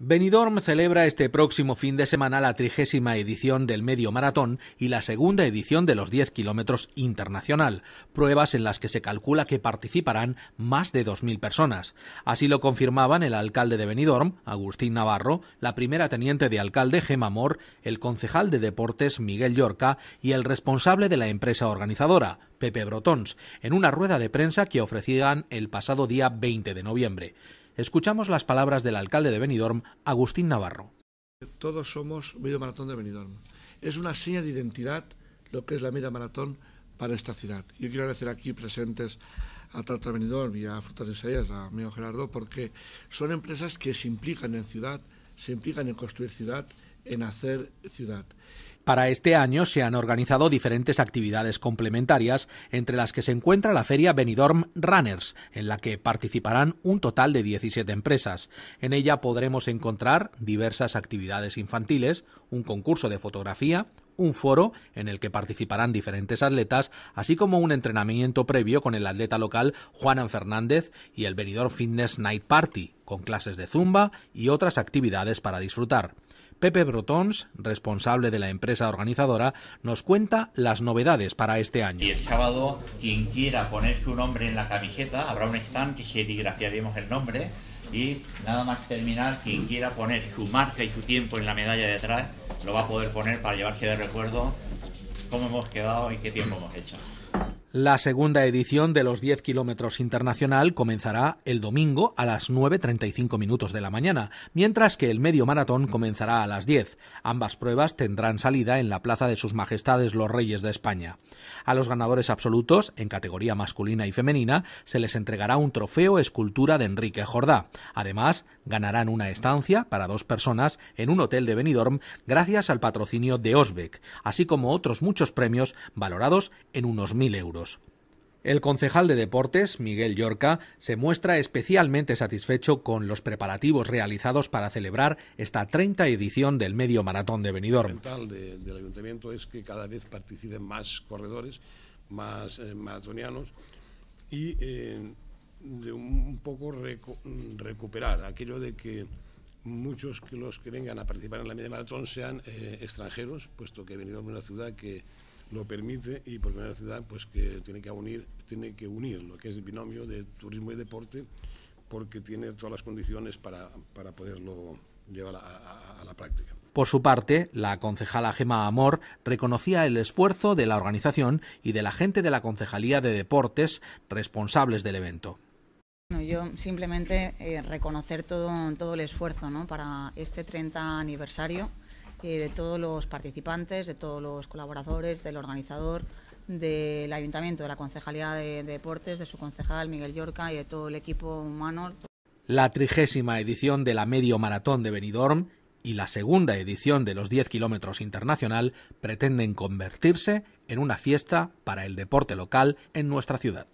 Benidorm celebra este próximo fin de semana la trigésima edición del medio maratón y la segunda edición de los 10 kilómetros internacional, pruebas en las que se calcula que participarán más de 2.000 personas. Así lo confirmaban el alcalde de Benidorm, Agustín Navarro, la primera teniente de alcalde Gema Mor, el concejal de deportes Miguel Llorca y el responsable de la empresa organizadora, Pepe Brotons, en una rueda de prensa que ofrecían el pasado día 20 de noviembre. Escuchamos las palabras del alcalde de Benidorm, Agustín Navarro. Todos somos medio maratón de Benidorm. Es una seña de identidad lo que es la media maratón para esta ciudad. Yo quiero agradecer aquí presentes a Tata Benidorm y a Frutas de Sayas, a amigo Gerardo, porque son empresas que se implican en ciudad, se implican en construir ciudad, en hacer ciudad. Para este año se han organizado diferentes actividades complementarias, entre las que se encuentra la feria Benidorm Runners, en la que participarán un total de 17 empresas. En ella podremos encontrar diversas actividades infantiles, un concurso de fotografía, un foro en el que participarán diferentes atletas, así como un entrenamiento previo con el atleta local Juanan Fernández y el Benidorm Fitness Night Party, con clases de zumba y otras actividades para disfrutar. Pepe Brotons, responsable de la empresa organizadora, nos cuenta las novedades para este año. Y el sábado, quien quiera poner su nombre en la camiseta, habrá un stand que serigrafiaremos el nombre y nada más terminar, quien quiera poner su marca y su tiempo en la medalla detrás, lo va a poder poner para llevarse de recuerdo cómo hemos quedado y qué tiempo hemos hecho. La segunda edición de los 10 kilómetros internacional comenzará el domingo a las 9.35 minutos de la mañana, mientras que el medio maratón comenzará a las 10. Ambas pruebas tendrán salida en la Plaza de Sus Majestades los Reyes de España. A los ganadores absolutos, en categoría masculina y femenina, se les entregará un trofeo escultura de Enrique Jordá. Además, ganarán una estancia para dos personas en un hotel de Benidorm gracias al patrocinio de Osbeck, así como otros muchos premios valorados en unos 1.000 euros. El concejal de deportes, Miguel Yorca, se muestra especialmente satisfecho con los preparativos realizados para celebrar esta 30 edición del medio maratón de Benidorm. El del ayuntamiento es que cada vez participen más corredores, más eh, maratonianos y eh, de un, poco recuperar aquello de que muchos que los que vengan a participar en la media maratón sean eh, extranjeros, puesto que Benidorm es una ciudad que lo permite y por primera ciudad pues, que tiene que, unir, tiene que unir lo que es el binomio de turismo y deporte porque tiene todas las condiciones para, poderlo llevar a, la práctica. Por su parte, la concejala Gema Amor reconocía el esfuerzo de la organización y de la gente de la Concejalía de Deportes responsables del evento. yo simplemente eh, reconocer todo, todo el esfuerzo ¿no? para este 30 aniversario de todos los participantes, de todos los colaboradores, del organizador, del ayuntamiento, de la concejalía de, deportes, de su concejal Miguel Yorca y de todo el equipo humano. La trigésima edición de la medio maratón de Benidorm y la segunda edición de los 10 kilómetros internacional pretenden convertirse en una fiesta para el deporte local en nuestra ciudad.